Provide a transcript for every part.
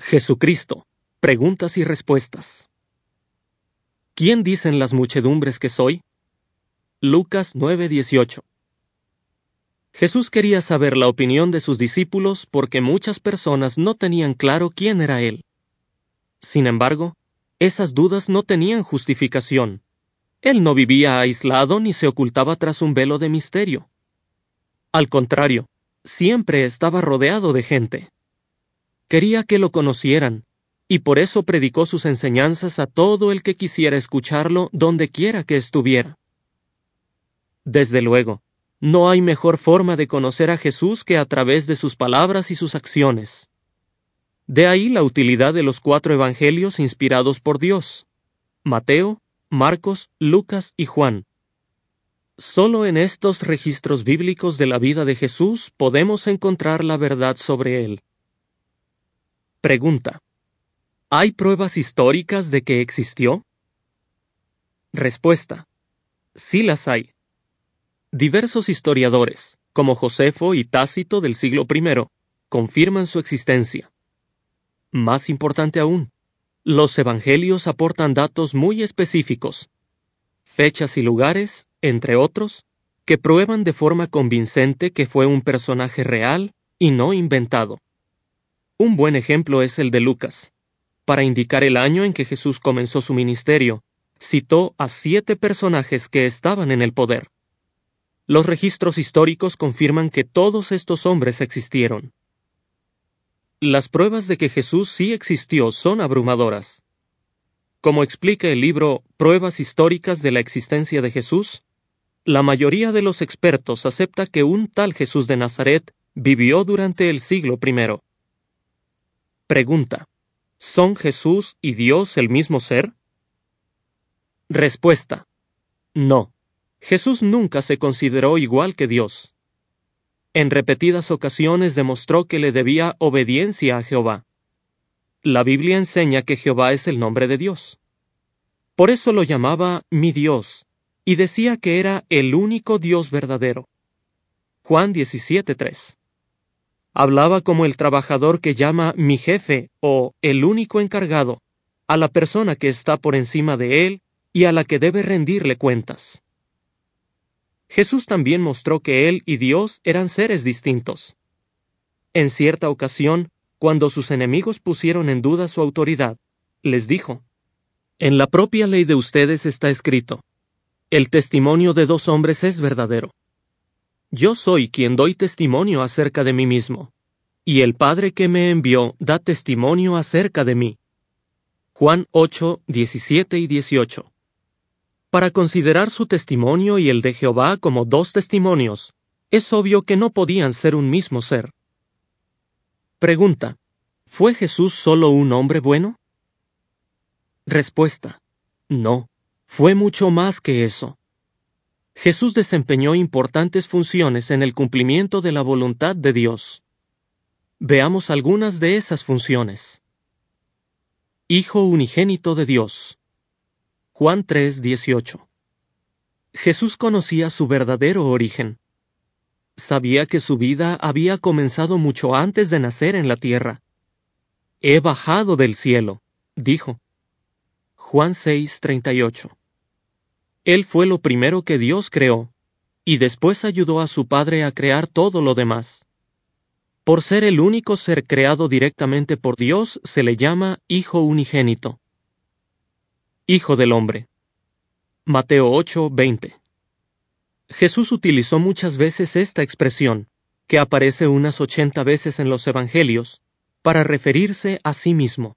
Jesucristo. Preguntas y respuestas. ¿Quién dicen las muchedumbres que soy? Lucas 9:18. Jesús quería saber la opinión de sus discípulos porque muchas personas no tenían claro quién era Él. Sin embargo, esas dudas no tenían justificación. Él no vivía aislado ni se ocultaba tras un velo de misterio. Al contrario, siempre estaba rodeado de gente. Quería que lo conocieran, y por eso predicó sus enseñanzas a todo el que quisiera escucharlo donde quiera que estuviera. Desde luego, no hay mejor forma de conocer a Jesús que a través de sus palabras y sus acciones. De ahí la utilidad de los cuatro evangelios inspirados por Dios. Mateo, Marcos, Lucas y Juan. Solo en estos registros bíblicos de la vida de Jesús podemos encontrar la verdad sobre él. Pregunta. ¿Hay pruebas históricas de que existió? Respuesta. Sí las hay. Diversos historiadores, como Josefo y Tácito del siglo I, confirman su existencia. Más importante aún, los evangelios aportan datos muy específicos, fechas y lugares, entre otros, que prueban de forma convincente que fue un personaje real y no inventado. Un buen ejemplo es el de Lucas. Para indicar el año en que Jesús comenzó su ministerio, citó a siete personajes que estaban en el poder. Los registros históricos confirman que todos estos hombres existieron. Las pruebas de que Jesús sí existió son abrumadoras. Como explica el libro Pruebas históricas de la existencia de Jesús, la mayoría de los expertos acepta que un tal Jesús de Nazaret vivió durante el siglo I. Pregunta. ¿Son Jesús y Dios el mismo ser? Respuesta. No. Jesús nunca se consideró igual que Dios. En repetidas ocasiones demostró que le debía obediencia a Jehová. La Biblia enseña que Jehová es el nombre de Dios. Por eso lo llamaba mi Dios, y decía que era el único Dios verdadero. Juan 17.3 Hablaba como el trabajador que llama mi jefe o el único encargado, a la persona que está por encima de él y a la que debe rendirle cuentas. Jesús también mostró que Él y Dios eran seres distintos. En cierta ocasión, cuando sus enemigos pusieron en duda su autoridad, les dijo, En la propia ley de ustedes está escrito, el testimonio de dos hombres es verdadero. Yo soy quien doy testimonio acerca de mí mismo, y el Padre que me envió da testimonio acerca de mí. Juan 8, 17 y 18. Para considerar su testimonio y el de Jehová como dos testimonios, es obvio que no podían ser un mismo ser. Pregunta. ¿Fue Jesús solo un hombre bueno? Respuesta. No, fue mucho más que eso. Jesús desempeñó importantes funciones en el cumplimiento de la voluntad de Dios. Veamos algunas de esas funciones. Hijo unigénito de Dios. Juan 3:18. Jesús conocía su verdadero origen. Sabía que su vida había comenzado mucho antes de nacer en la tierra. He bajado del cielo, dijo. Juan 6:38. Él fue lo primero que Dios creó, y después ayudó a su Padre a crear todo lo demás. Por ser el único ser creado directamente por Dios se le llama Hijo Unigénito. Hijo del Hombre. Mateo 20. Jesús utilizó muchas veces esta expresión, que aparece unas 80 veces en los Evangelios, para referirse a sí mismo.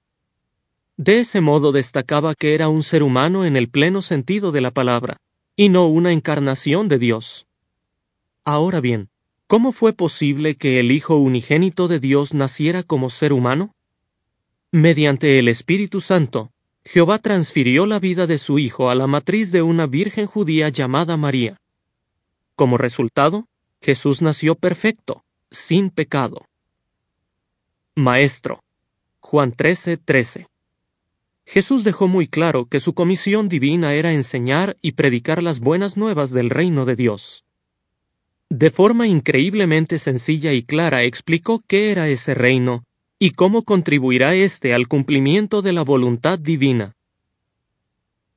De ese modo destacaba que era un ser humano en el pleno sentido de la palabra, y no una encarnación de Dios. Ahora bien, ¿cómo fue posible que el Hijo unigénito de Dios naciera como ser humano? Mediante el Espíritu Santo, Jehová transfirió la vida de su Hijo a la matriz de una virgen judía llamada María. Como resultado, Jesús nació perfecto, sin pecado. Maestro. Juan 13:13. Jesús dejó muy claro que su comisión divina era enseñar y predicar las buenas nuevas del reino de Dios. De forma increíblemente sencilla y clara explicó qué era ese reino y cómo contribuirá éste al cumplimiento de la voluntad divina.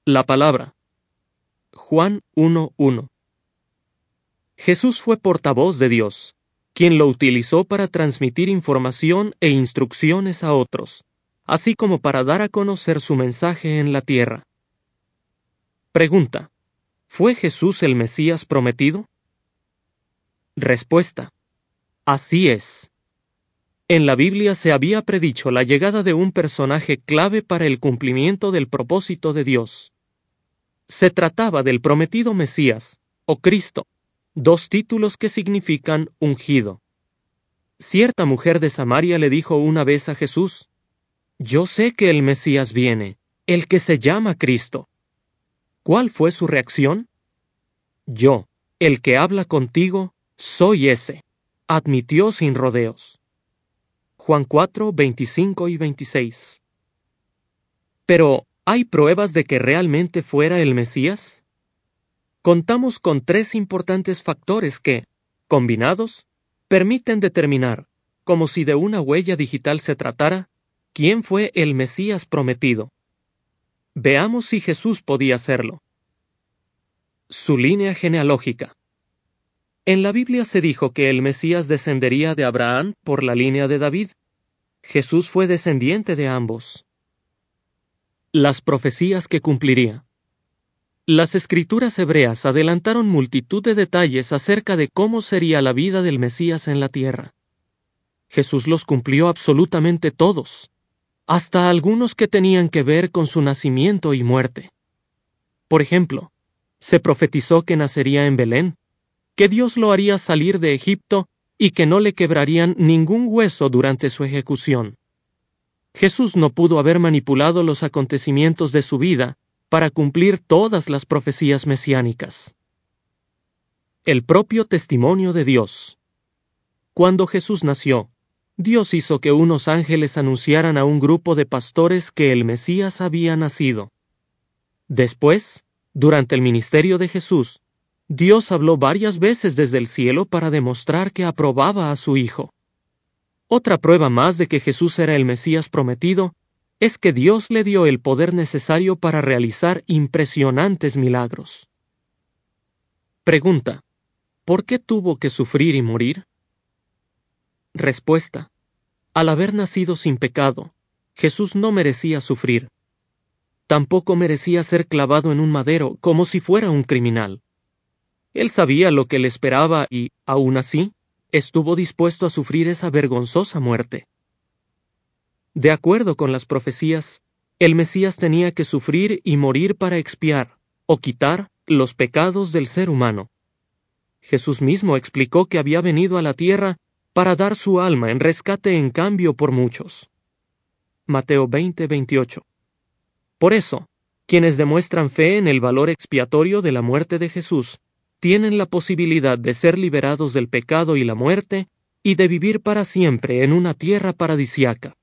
La palabra. Juan 1.1. Jesús fue portavoz de Dios, quien lo utilizó para transmitir información e instrucciones a otros así como para dar a conocer su mensaje en la tierra. Pregunta. ¿Fue Jesús el Mesías prometido? Respuesta. Así es. En la Biblia se había predicho la llegada de un personaje clave para el cumplimiento del propósito de Dios. Se trataba del prometido Mesías, o Cristo, dos títulos que significan ungido. Cierta mujer de Samaria le dijo una vez a Jesús, yo sé que el Mesías viene, el que se llama Cristo. ¿Cuál fue su reacción? Yo, el que habla contigo, soy ese. Admitió sin rodeos. Juan 4, 25 y 26. Pero, ¿hay pruebas de que realmente fuera el Mesías? Contamos con tres importantes factores que, combinados, permiten determinar, como si de una huella digital se tratara, ¿Quién fue el Mesías prometido? Veamos si Jesús podía hacerlo. Su línea genealógica. En la Biblia se dijo que el Mesías descendería de Abraham por la línea de David. Jesús fue descendiente de ambos. Las profecías que cumpliría. Las escrituras hebreas adelantaron multitud de detalles acerca de cómo sería la vida del Mesías en la tierra. Jesús los cumplió absolutamente todos hasta algunos que tenían que ver con su nacimiento y muerte. Por ejemplo, se profetizó que nacería en Belén, que Dios lo haría salir de Egipto y que no le quebrarían ningún hueso durante su ejecución. Jesús no pudo haber manipulado los acontecimientos de su vida para cumplir todas las profecías mesiánicas. El propio testimonio de Dios. Cuando Jesús nació, Dios hizo que unos ángeles anunciaran a un grupo de pastores que el Mesías había nacido. Después, durante el ministerio de Jesús, Dios habló varias veces desde el cielo para demostrar que aprobaba a su Hijo. Otra prueba más de que Jesús era el Mesías prometido es que Dios le dio el poder necesario para realizar impresionantes milagros. Pregunta. ¿Por qué tuvo que sufrir y morir? Respuesta. Al haber nacido sin pecado, Jesús no merecía sufrir. Tampoco merecía ser clavado en un madero como si fuera un criminal. Él sabía lo que le esperaba y, aún así, estuvo dispuesto a sufrir esa vergonzosa muerte. De acuerdo con las profecías, el Mesías tenía que sufrir y morir para expiar, o quitar, los pecados del ser humano. Jesús mismo explicó que había venido a la tierra para dar su alma en rescate en cambio por muchos. Mateo 20, 28. Por eso, quienes demuestran fe en el valor expiatorio de la muerte de Jesús, tienen la posibilidad de ser liberados del pecado y la muerte, y de vivir para siempre en una tierra paradisiaca.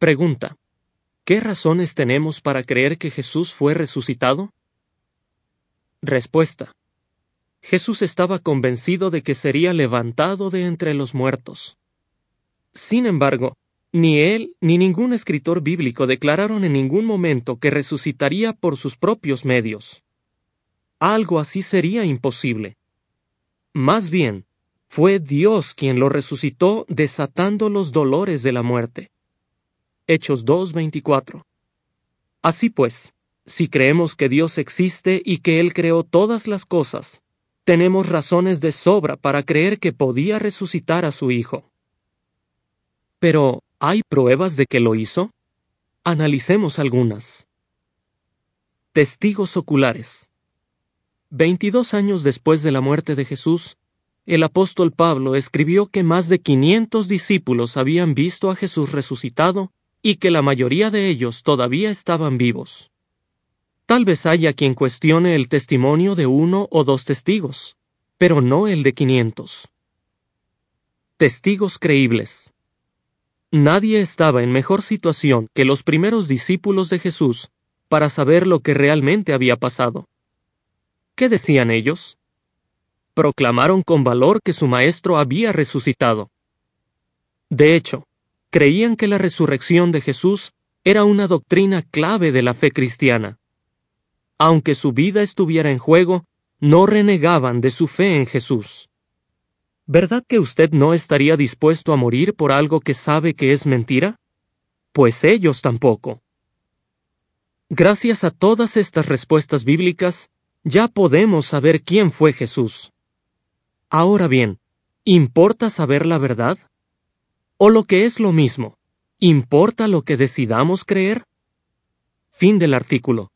Pregunta. ¿Qué razones tenemos para creer que Jesús fue resucitado? Respuesta. Jesús estaba convencido de que sería levantado de entre los muertos. Sin embargo, ni él ni ningún escritor bíblico declararon en ningún momento que resucitaría por sus propios medios. Algo así sería imposible. Más bien, fue Dios quien lo resucitó desatando los dolores de la muerte. Hechos 2.24. Así pues, si creemos que Dios existe y que Él creó todas las cosas, tenemos razones de sobra para creer que podía resucitar a su hijo. Pero, ¿hay pruebas de que lo hizo? Analicemos algunas. Testigos oculares. Veintidós años después de la muerte de Jesús, el apóstol Pablo escribió que más de 500 discípulos habían visto a Jesús resucitado y que la mayoría de ellos todavía estaban vivos. Tal vez haya quien cuestione el testimonio de uno o dos testigos, pero no el de quinientos. Testigos creíbles. Nadie estaba en mejor situación que los primeros discípulos de Jesús para saber lo que realmente había pasado. ¿Qué decían ellos? Proclamaron con valor que su Maestro había resucitado. De hecho, creían que la resurrección de Jesús era una doctrina clave de la fe cristiana aunque su vida estuviera en juego, no renegaban de su fe en Jesús. ¿Verdad que usted no estaría dispuesto a morir por algo que sabe que es mentira? Pues ellos tampoco. Gracias a todas estas respuestas bíblicas, ya podemos saber quién fue Jesús. Ahora bien, ¿importa saber la verdad? O lo que es lo mismo, ¿importa lo que decidamos creer? Fin del artículo.